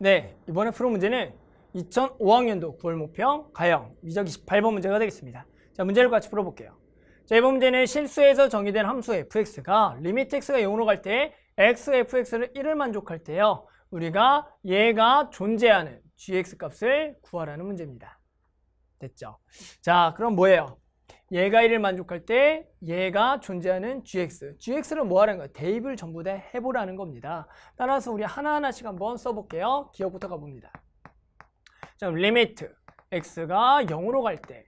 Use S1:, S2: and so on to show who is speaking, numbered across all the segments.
S1: 네, 이번에 프로 문제는 2005학년도 9월 모평 가형 미적 28번 문제가 되겠습니다. 자, 문제를 같이 풀어볼게요. 자, 이번 문제는 실수에서 정의된 함수 fx가 리미트 x가 0으로 갈 때 x, fx를 1을 만족할 때요. 우리가 얘가 존재하는 gx 값을 구하라는 문제입니다. 됐죠? 자, 그럼 뭐예요? 얘가 1을 만족할 때 얘가 존재하는 gx. g x 를 뭐하는 거야? 대입을 전부 다 해보라는 겁니다. 따라서 우리 하나하나씩 한번 써볼게요. 기억부터 가봅니다. 자, 리미트 x가 0으로 갈 때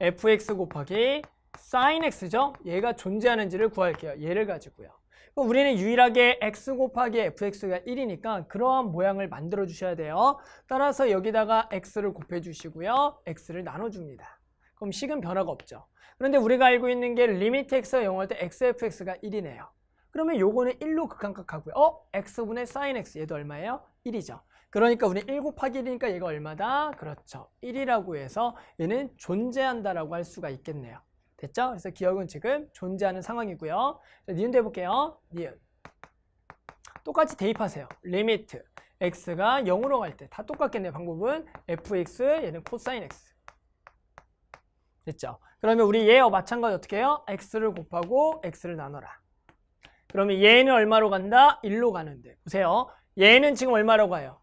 S1: fx 곱하기 sin x죠? 얘가 존재하는지를 구할게요. 얘를 가지고요. 우리는 유일하게 x 곱하기 fx가 1이니까 그러한 모양을 만들어 주셔야 돼요. 따라서 여기다가 x를 곱해 주시고요. x를 나눠줍니다. 그럼 식은 변화가 없죠. 그런데 우리가 알고 있는 게 limit x가 0할 때 xfx가 1이네요. 그러면 요거는 1로 극한각하고요. 어? x분의 sin x 얘도 얼마예요? 1이죠. 그러니까 우리 1 곱하기 1이니까 얘가 얼마다? 그렇죠. 1이라고 해서 얘는 존재한다라고 할 수가 있겠네요. 됐죠? 그래서 기억은 지금 존재하는 상황이고요. 자, 니은도 해볼게요. 니은. 똑같이 대입하세요. limit x가 0으로 갈 때 다 똑같겠네요. 방법은 fx 얘는 코사인 x 됐죠? 그러면 우리 얘와 마찬가지 어떻게 해요? x를 곱하고 x를 나눠라. 그러면 얘는 얼마로 간다? 1로 가는데 보세요. 얘는 지금 얼마로 가요?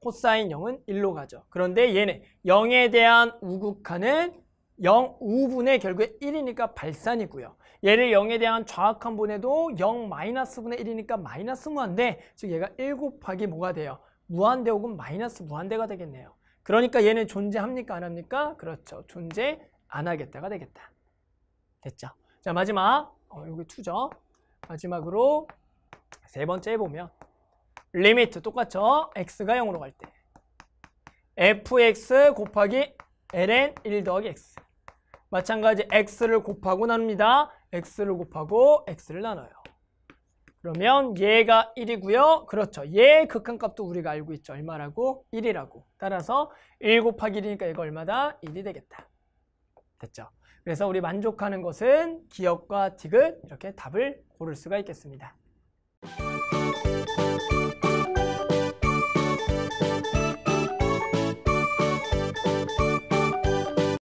S1: 코사인 0은 1로 가죠. 그런데 얘는 0에 대한 우극하는 0 우분의 결국에 1이니까 발산이고요. 얘를 0에 대한 좌악한 분에도0 마이너스 분의 1이니까 마이너스 무한대 즉 얘가 1 곱하기 뭐가 돼요? 무한대 혹은 마이너스 무한대가 되겠네요. 그러니까 얘는 존재합니까? 안 합니까? 그렇죠. 존재 안 하겠다가 되겠다. 됐죠? 자, 마지막. 어, 여기 투죠 마지막으로 세 번째 보면 리미트 똑같죠? x가 0으로 갈 때 fx 곱하기 ln 1 더하기 x 마찬가지 x를 곱하고 나눕니다. x를 곱하고 x를 나눠요. 그러면 얘가 1이고요. 그렇죠. 얘 예 극한값도 우리가 알고 있죠. 얼마라고? 1이라고. 따라서 1 곱하기 1이니까 이거 얼마다? 1이 되겠다. 됐죠. 그래서 우리 만족하는 것은 기억과 디귿 이렇게 답을 고를 수가 있겠습니다.